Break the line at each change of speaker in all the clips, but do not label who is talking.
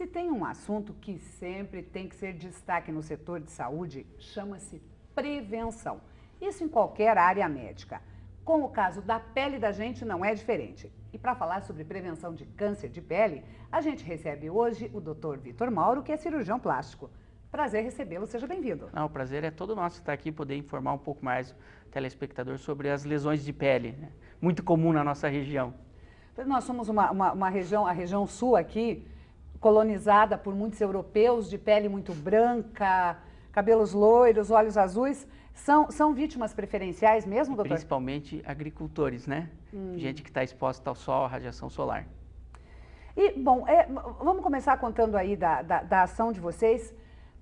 Se tem um assunto que sempre tem que ser destaque no setor de saúde, chama-se prevenção. Isso em qualquer área médica. Com o caso da pele da gente, não é diferente. E para falar sobre prevenção de câncer de pele, a gente recebe hoje o Dr. Vitor Mauro, que é cirurgião plástico. Prazer recebê-lo, seja bem-vindo.
o prazer é todo nosso estar aqui e poder informar um pouco mais o telespectador sobre as lesões de pele, né? muito comum na nossa região.
Nós somos uma, uma, uma região, a região sul aqui, colonizada por muitos europeus de pele muito branca, cabelos loiros, olhos azuis, são, são vítimas preferenciais mesmo, doutor?
Principalmente agricultores, né? Hum. Gente que está exposta ao sol, à radiação solar.
E, bom, é, vamos começar contando aí da, da, da, ação de vocês.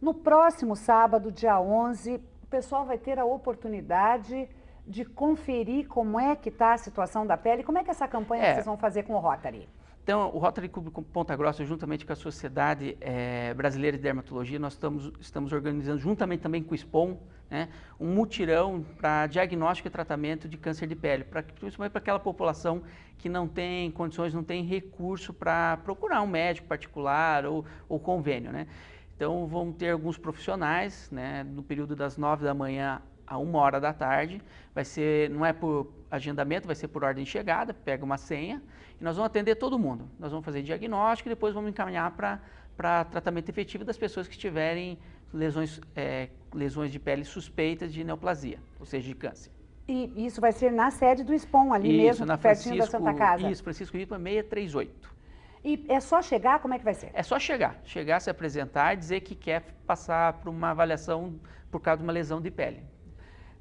No próximo sábado, dia 11, o pessoal vai ter a oportunidade de conferir como é que está a situação da pele, como é que essa campanha é. que vocês vão fazer com o Rotary?
Então, o Rotary Club Ponta Grossa, juntamente com a Sociedade é, Brasileira de Dermatologia, nós estamos, estamos organizando, juntamente também com o SPOM, né, um mutirão para diagnóstico e tratamento de câncer de pele, pra, principalmente para aquela população que não tem condições, não tem recurso para procurar um médico particular ou, ou convênio. Né? Então, vão ter alguns profissionais, né, no período das 9 da manhã a uma hora da tarde. Vai ser, não é por agendamento, vai ser por ordem de chegada, pega uma senha e nós vamos atender todo mundo. Nós vamos fazer diagnóstico e depois vamos encaminhar para tratamento efetivo das pessoas que tiverem lesões, é, lesões de pele suspeitas de neoplasia, ou seja, de câncer.
E isso vai ser na sede do SPOM, ali isso, mesmo, na pertinho da Santa Casa? Isso,
Francisco Ripa 638.
E é só chegar? Como é que vai ser? É
só chegar. Chegar, se apresentar e dizer que quer passar por uma avaliação por causa de uma lesão de pele.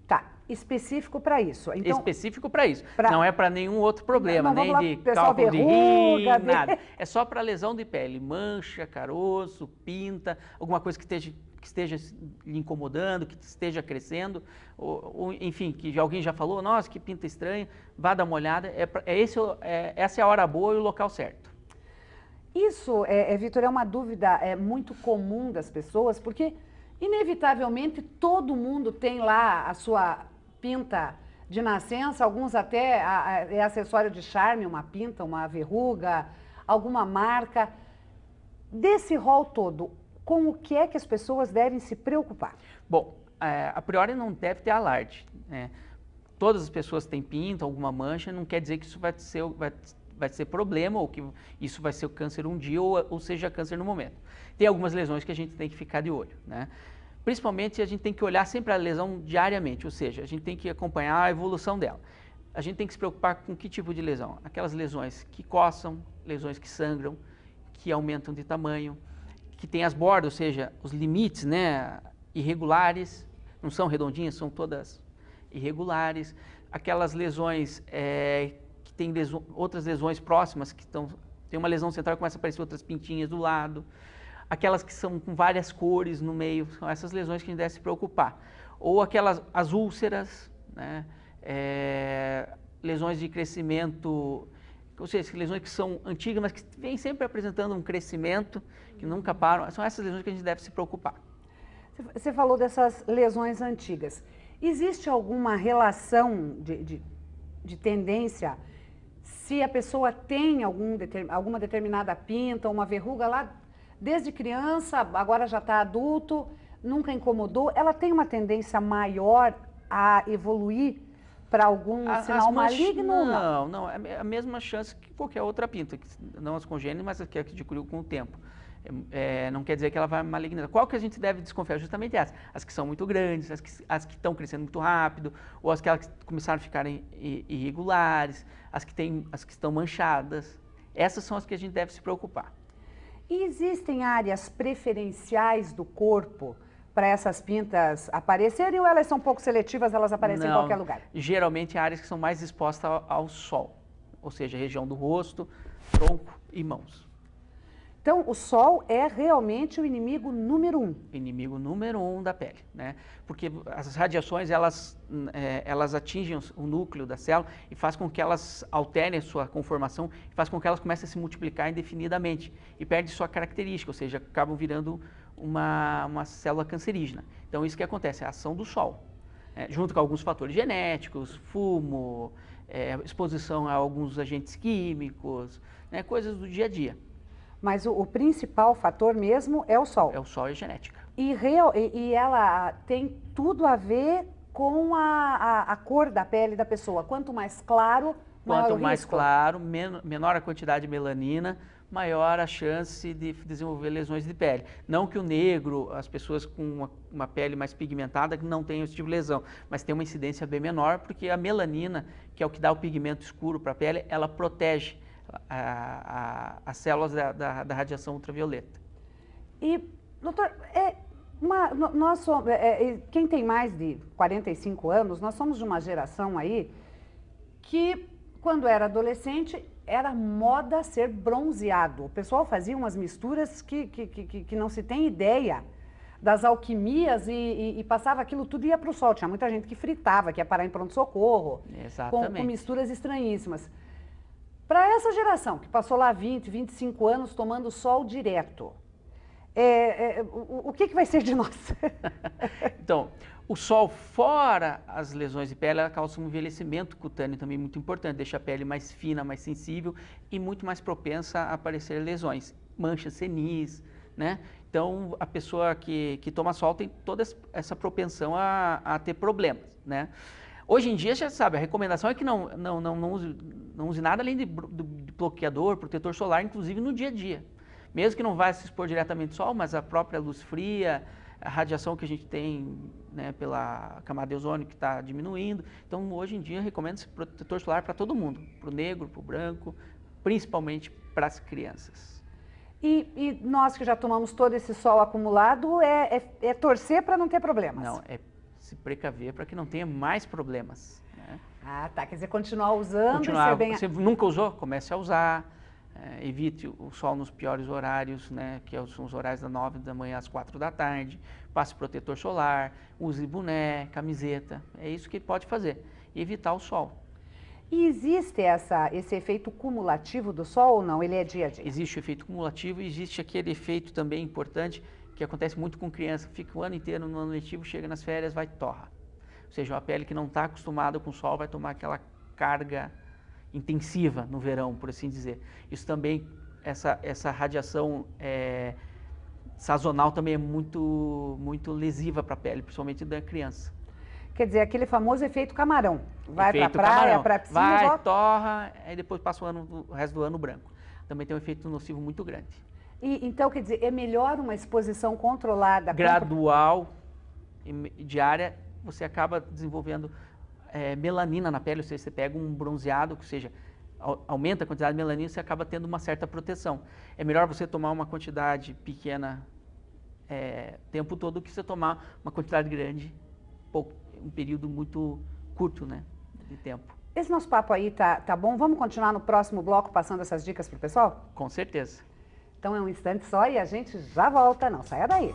Tá, específico para isso. Então,
específico para isso. Pra... Não é para nenhum outro problema, não, não, nem lá, de cálculo de rim, de... nada. É só para lesão de pele, mancha, caroço, pinta, alguma coisa que esteja que esteja lhe incomodando, que esteja crescendo, ou, ou, enfim, que alguém já falou, nossa, que pinta estranha, vá dar uma olhada. É, é esse, é, essa é a hora boa e o local certo.
Isso, é, é Vitor, é uma dúvida é, muito comum das pessoas, porque Inevitavelmente, todo mundo tem lá a sua pinta de nascença, alguns até a, a, é acessório de charme, uma pinta, uma verruga, alguma marca. Desse rol todo, com o que é que as pessoas devem se preocupar? Bom, é,
a priori não deve ter alarde. Né? Todas as pessoas têm pinta, alguma mancha, não quer dizer que isso vai, ser, vai vai ser problema ou que isso vai ser câncer um dia ou, ou seja câncer no momento. Tem algumas lesões que a gente tem que ficar de olho, né? Principalmente a gente tem que olhar sempre a lesão diariamente, ou seja, a gente tem que acompanhar a evolução dela. A gente tem que se preocupar com que tipo de lesão? Aquelas lesões que coçam, lesões que sangram, que aumentam de tamanho, que tem as bordas, ou seja, os limites, né, irregulares, não são redondinhas, são todas irregulares. Aquelas lesões é, tem outras lesões próximas que estão. Tem uma lesão central e começa a aparecer outras pintinhas do lado. Aquelas que são com várias cores no meio, são essas lesões que a gente deve se preocupar. Ou aquelas as úlceras, né? É, lesões de crescimento, ou seja, lesões que são antigas, mas que vêm sempre apresentando um crescimento, que nunca param. São essas lesões que a gente deve se preocupar.
Você falou dessas lesões antigas. Existe alguma relação de, de, de tendência se a pessoa tem algum, alguma determinada pinta, uma verruga lá, desde criança, agora já está adulto, nunca incomodou, ela tem uma tendência maior a evoluir para algum a, sinal maligno? Não, não,
não, é a mesma chance que qualquer outra pinta, não as congênitas, mas é que adquiriu com o tempo. É, é, não quer dizer que ela vai malignizar. Qual que a gente deve desconfiar? Justamente essas. As que são muito grandes, as que as estão crescendo muito rápido, ou as que elas começaram a ficar irregulares, as que, tem, as que estão manchadas. Essas são as que a gente deve se preocupar.
E existem áreas preferenciais do corpo para essas pintas aparecerem ou elas são um pouco seletivas, elas aparecem não, em qualquer lugar?
Geralmente áreas que são mais expostas ao, ao sol, ou seja, região do rosto, tronco e mãos.
Então, o sol é realmente o inimigo número um.
Inimigo número um da pele, né? Porque as radiações, elas, é, elas atingem o núcleo da célula e faz com que elas alterem a sua conformação, faz com que elas comecem a se multiplicar indefinidamente e perde sua característica, ou seja, acabam virando uma, uma célula cancerígena. Então, isso que acontece, é a ação do sol. É, junto com alguns fatores genéticos, fumo, é, exposição a alguns agentes químicos, né, coisas do dia a dia. Mas o, o, principal
fator mesmo é o sol. É o sol e genética. E, real, e, e ela tem tudo a ver com a, a, a, cor da pele da pessoa. Quanto mais claro, Quanto mais risco.
claro, men menor a quantidade de melanina, maior a chance de desenvolver lesões de pele. Não que o negro, as pessoas com uma, uma, pele mais pigmentada não tenham esse tipo de lesão, mas tem uma incidência bem menor, porque a melanina, que é o que dá o pigmento escuro para a pele, ela protege a, a, as células da, da, da, radiação ultravioleta.
E, doutor, é uma, nós somos, é, é quem tem mais de 45 anos, nós somos de uma geração aí que, quando era adolescente, era moda ser bronzeado. O pessoal fazia umas misturas que, que, que, que não se tem ideia das alquimias e, e, e, passava aquilo tudo e ia para o sol. Tinha muita gente que fritava, que ia parar em pronto-socorro, com, com misturas estranhíssimas. Para essa geração que passou lá 20, 25 anos tomando sol direto, é, é, o, o que, que vai ser de nós?
então, o sol, fora as lesões de pele, ela causa um envelhecimento cutâneo também muito importante, deixa a pele mais fina, mais sensível e muito mais propensa a aparecer lesões, manchas senis, né? Então, a pessoa que, que toma sol tem toda essa propensão a, a ter problemas, né? Hoje em dia, já sabe, a recomendação é que não, não, não, não use não use nada além de, de bloqueador, protetor solar, inclusive no dia a dia. Mesmo que não vá se expor diretamente ao sol, mas a própria luz fria, a radiação que a gente tem né, pela camada de ozônio que está diminuindo. Então, hoje em dia, recomendo se protetor solar para todo mundo, para o negro, para o branco, principalmente para as crianças.
E, e, nós que já tomamos todo esse sol acumulado, é, é, é torcer para não ter problemas? Não,
é se precaver para que não tenha mais problemas.
Ah, tá. Quer dizer, continuar usando continuar, bem... Você
nunca usou? Comece a usar. É, evite o sol nos piores horários, né, que é são os horários da 9 da manhã às 4 da tarde, passe protetor solar, use boné, camiseta, é isso que pode fazer, evitar o sol.
E existe essa, esse efeito cumulativo do sol ou não? Ele é dia a dia?
Existe o efeito cumulativo e existe aquele efeito também importante que acontece muito com criança, fica o ano inteiro no ano letivo, chega nas férias, vai torra. Ou seja, uma pele que não está acostumada com o sol vai tomar aquela carga intensiva no verão, por assim dizer. Isso também, essa, essa radiação é, sazonal também é muito, muito lesiva para a pele, principalmente da criança.
Quer dizer, aquele famoso efeito camarão. Vai para a praia, para piscina, vai, volta. torra,
e depois passa o, ano, o resto do ano branco. Também tem um efeito nocivo muito grande.
E, então, quer dizer, é melhor uma exposição controlada?
Gradual, diária, você acaba desenvolvendo é, melanina na pele, ou seja, você pega um bronzeado, ou seja, aumenta a quantidade de melanina, você acaba tendo uma certa proteção. É melhor você tomar uma quantidade pequena é, tempo todo que você tomar uma quantidade grande, pouco, um período muito curto né,
de tempo. Esse nosso papo aí tá, tá bom? Vamos continuar no próximo bloco passando essas dicas para o pessoal? Com certeza. Então é um instante só e a gente já volta, não saia daí.